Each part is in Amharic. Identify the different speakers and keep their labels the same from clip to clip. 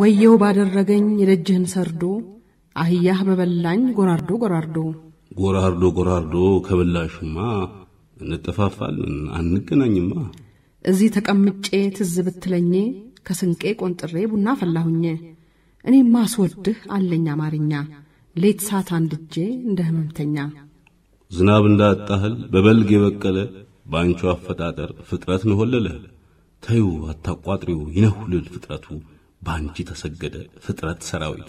Speaker 1: ወየው ባደረገኝ የደጅህን ሰርዶ አህያህ በበላኝ ጎራርዶ ጎራርዶ
Speaker 2: ጎራርዶ ጎራርዶ ከበላሽማ እንጠፋፋልን አንገናኝማ።
Speaker 1: እዚህ ተቀምጬ ትዝ ብትለኜ ከስንቄ ቆንጥሬ ቡና ፈላሁኜ እኔማ አስወድህ አለኝ አማርኛ ሌት ሳት አንድጄ እንደ ህመምተኛ
Speaker 2: ዝናብ እንዳጣህል በበልግ የበቀለ በአንቺው አፈጣጠር ፍጥረት ንሆለለ ተዩ አታቋጥሪው ይነሁልል ፍጥረቱ በአንቺ ተሰገደ ፍጥረት ሰራዊቱ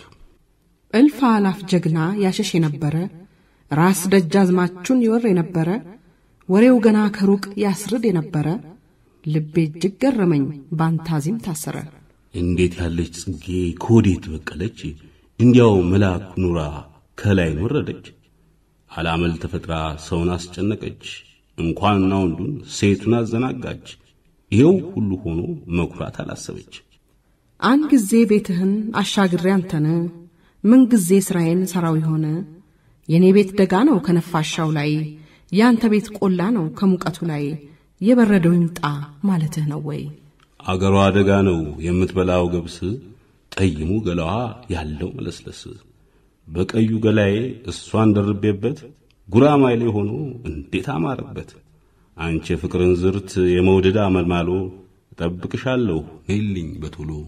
Speaker 1: እልፍ አላፍ ጀግና ያሸሽ የነበረ ራስ ደጃዝማቹን ይወር የነበረ ወሬው ገና ከሩቅ ያስርድ የነበረ ልቤ እጅግ ገረመኝ ባንታዚም ታሰረ።
Speaker 2: እንዴት ያለች ጽጌ ከወዴት በቀለች እንዲያው መልአክ ኑራ ከላይን ወረደች። አላመል ተፈጥራ ሰውን አስጨነቀች እንኳንና ወንዱን ሴቱን አዘናጋች። ይኸው ሁሉ ሆኖ መኩራት አላሰበች።
Speaker 1: አን ጊዜ ቤትህን አሻግሬ አንተን ምን ጊዜ ሥራዬን ሠራው የሆነ የእኔ ቤት ደጋ ነው ከነፋሻው ላይ የአንተ ቤት ቆላ ነው ከሙቀቱ ላይ የበረደው ይምጣ ማለትህ ነው ወይ?
Speaker 2: አገሯ ደጋ ነው የምትበላው ገብስ ጠይሙ ገላዋ ያለው መለስለስ በቀዩ ገላዬ እሷን ደርቤበት ጉራማይ ላይ ሆኖ እንዴት አማረበት። አንቺ የፍቅርን ዝርት የመውደድ መልማሎ እጠብቅሻለሁ ነይልኝ በቶሎ